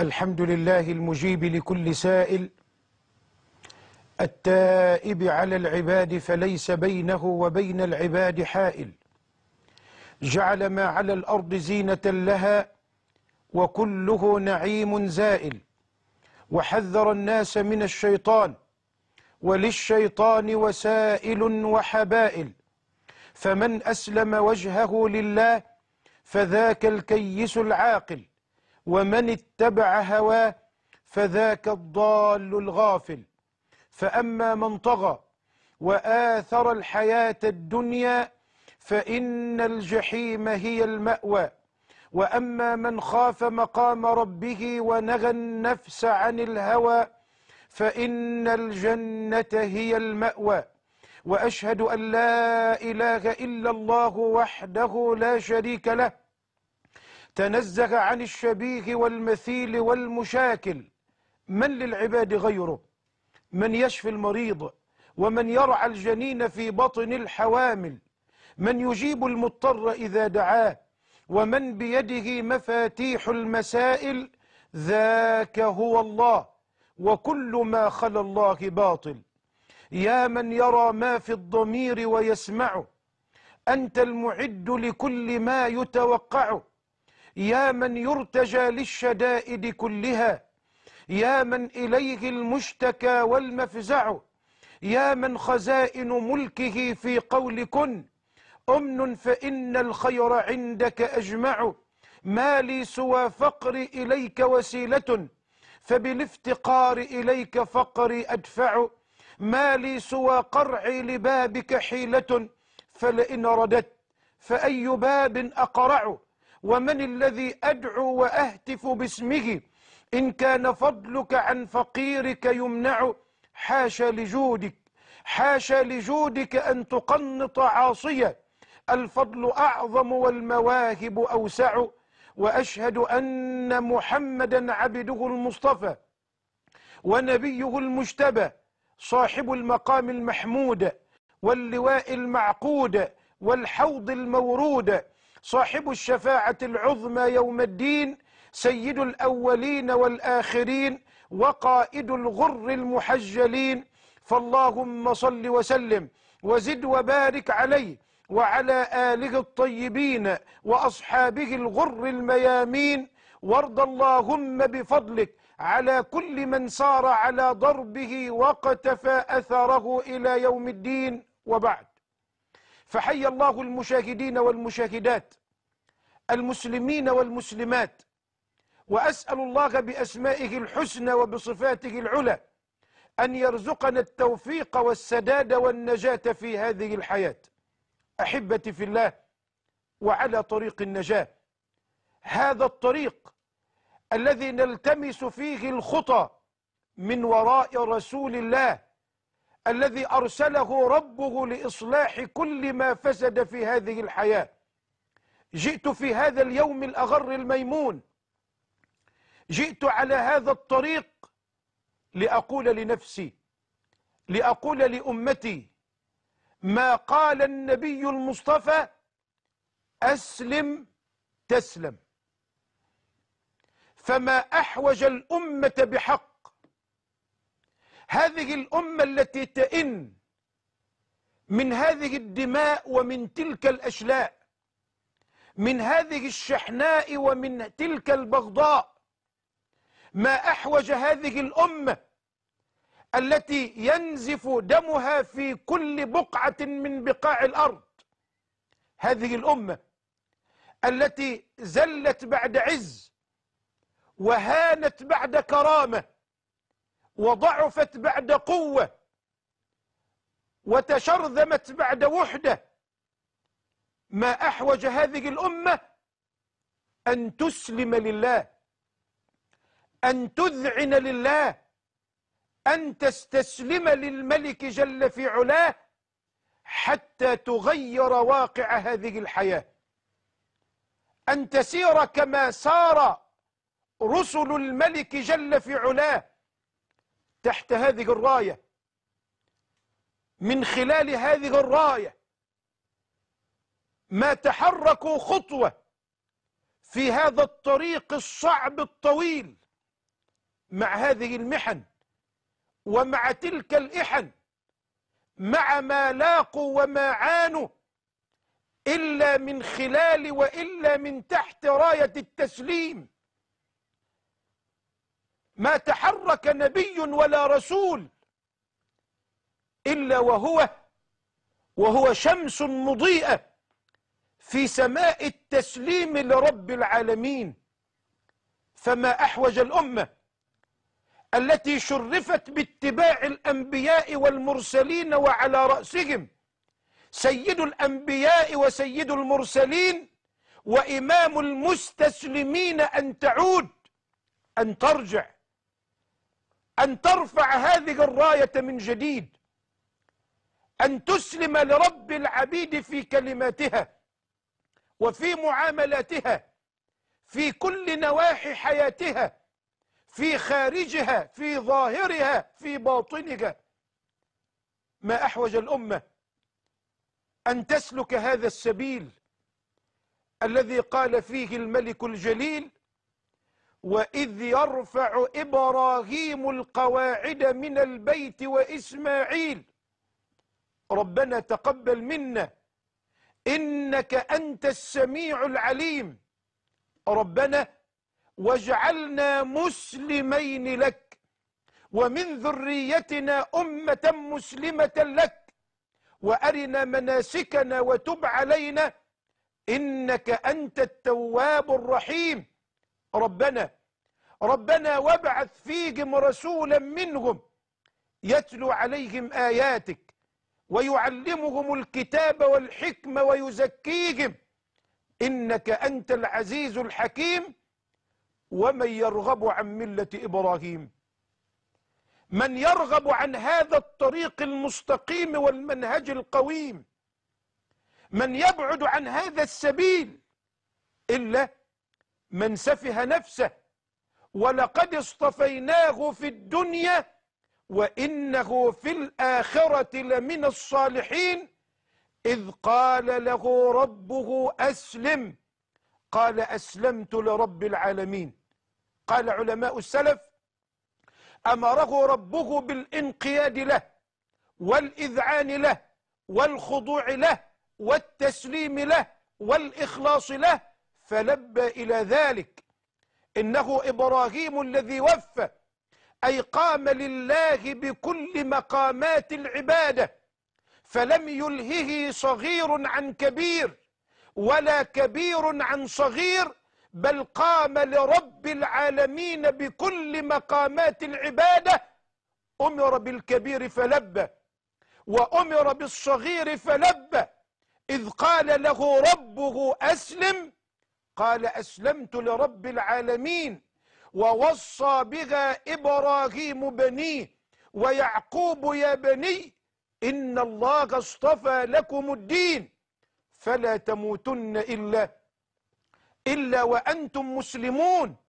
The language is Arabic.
الحمد لله المجيب لكل سائل التائب على العباد فليس بينه وبين العباد حائل جعل ما على الأرض زينة لها وكله نعيم زائل وحذر الناس من الشيطان وللشيطان وسائل وحبائل فمن أسلم وجهه لله فذاك الكيس العاقل ومن اتبع هواه فذاك الضال الغافل فأما من طغى وآثر الحياة الدنيا فإن الجحيم هي المأوى وأما من خاف مقام ربه ونغى النفس عن الهوى فإن الجنة هي المأوى وأشهد أن لا إله إلا الله وحده لا شريك له تنزه عن الشبيه والمثيل والمشاكل من للعباد غيره من يشفي المريض ومن يرعى الجنين في بطن الحوامل من يجيب المضطر إذا دعاه ومن بيده مفاتيح المسائل ذاك هو الله وكل ما خلا الله باطل يا من يرى ما في الضمير ويسمعه أنت المعد لكل ما يتوقعه يا من يرتجى للشدائد كلها يا من إليه المشتكى والمفزع يا من خزائن ملكه في قول كن أمن فإن الخير عندك أجمع ما لي سوى فقري إليك وسيلة فبالافتقار إليك فقري أدفع ما لي سوى قرعي لبابك حيلة فلئن رددت فأي باب أقرع ومن الذي أدعو وأهتف باسمه إن كان فضلك عن فقيرك يمنع حاشا لجودك حاشا لجودك أن تقنط عاصية الفضل أعظم والمواهب أوسع وأشهد أن محمدا عبده المصطفى ونبيه المجتبى صاحب المقام المحمود واللواء المعقود والحوض المورود صاحب الشفاعة العظمى يوم الدين سيد الأولين والآخرين وقائد الغر المحجلين فاللهم صل وسلم وزد وبارك عليه وعلى آله الطيبين وأصحابه الغر الميامين وارض اللهم بفضلك على كل من سار على ضربه واقتفى أثره إلى يوم الدين وبعد فحي الله المشاهدين والمشاهدات المسلمين والمسلمات وأسأل الله بأسمائه الحسنى وبصفاته العلى أن يرزقنا التوفيق والسداد والنجاة في هذه الحياة أحبتي في الله وعلى طريق النجاة هذا الطريق الذي نلتمس فيه الخطى من وراء رسول الله الذي أرسله ربه لإصلاح كل ما فسد في هذه الحياة جئت في هذا اليوم الأغر الميمون جئت على هذا الطريق لأقول لنفسي لأقول لأمتي ما قال النبي المصطفى أسلم تسلم فما أحوج الأمة بحق هذه الأمة التي تئن من هذه الدماء ومن تلك الأشلاء من هذه الشحناء ومن تلك البغضاء ما أحوج هذه الأمة التي ينزف دمها في كل بقعة من بقاع الأرض هذه الأمة التي زلت بعد عز وهانت بعد كرامة وضعفت بعد قوة وتشرذمت بعد وحدة ما أحوج هذه الأمة أن تسلم لله أن تذعن لله أن تستسلم للملك جل في علاه حتى تغير واقع هذه الحياة أن تسير كما سار رسل الملك جل في علاه تحت هذه الراية من خلال هذه الراية ما تحركوا خطوة في هذا الطريق الصعب الطويل مع هذه المحن ومع تلك الإحن مع ما لاقوا وما عانوا إلا من خلال وإلا من تحت راية التسليم ما تحرك نبي ولا رسول إلا وهو وهو شمس مضيئة في سماء التسليم لرب العالمين فما أحوج الأمة التي شرفت باتباع الأنبياء والمرسلين وعلى رأسهم سيد الأنبياء وسيد المرسلين وإمام المستسلمين أن تعود أن ترجع أن ترفع هذه الراية من جديد أن تسلم لرب العبيد في كلماتها وفي معاملاتها في كل نواحي حياتها في خارجها في ظاهرها في باطنها ما أحوج الأمة أن تسلك هذا السبيل الذي قال فيه الملك الجليل وإذ يرفع إبراهيم القواعد من البيت وإسماعيل ربنا تقبل منا إنك أنت السميع العليم ربنا واجعلنا مسلمين لك ومن ذريتنا أمة مسلمة لك وأرنا مناسكنا وتب علينا إنك أنت التواب الرحيم ربنا ربنا وابعث فيهم رسولا منهم يتلو عليهم آياتك ويعلمهم الكتاب والحكمة ويزكيهم إنك أنت العزيز الحكيم ومن يرغب عن ملة إبراهيم من يرغب عن هذا الطريق المستقيم والمنهج القويم من يبعد عن هذا السبيل إلا من سفه نفسه ولقد اصطفيناه في الدنيا وإنه في الآخرة لمن الصالحين إذ قال له ربه أسلم قال أسلمت لرب العالمين قال علماء السلف أمره ربه بالانقياد له والإذعان له والخضوع له والتسليم له والإخلاص له فلبى إلى ذلك إنه إبراهيم الذي وفى أي قام لله بكل مقامات العبادة فلم يلهه صغير عن كبير ولا كبير عن صغير بل قام لرب العالمين بكل مقامات العبادة أمر بالكبير فلبى وأمر بالصغير فلبى إذ قال له ربه أسلم قال أسلمت لرب العالمين ووصى بها إبراهيم بنيه ويعقوب يا بني إن الله اصطفى لكم الدين فلا تموتن إلا إلا وأنتم مسلمون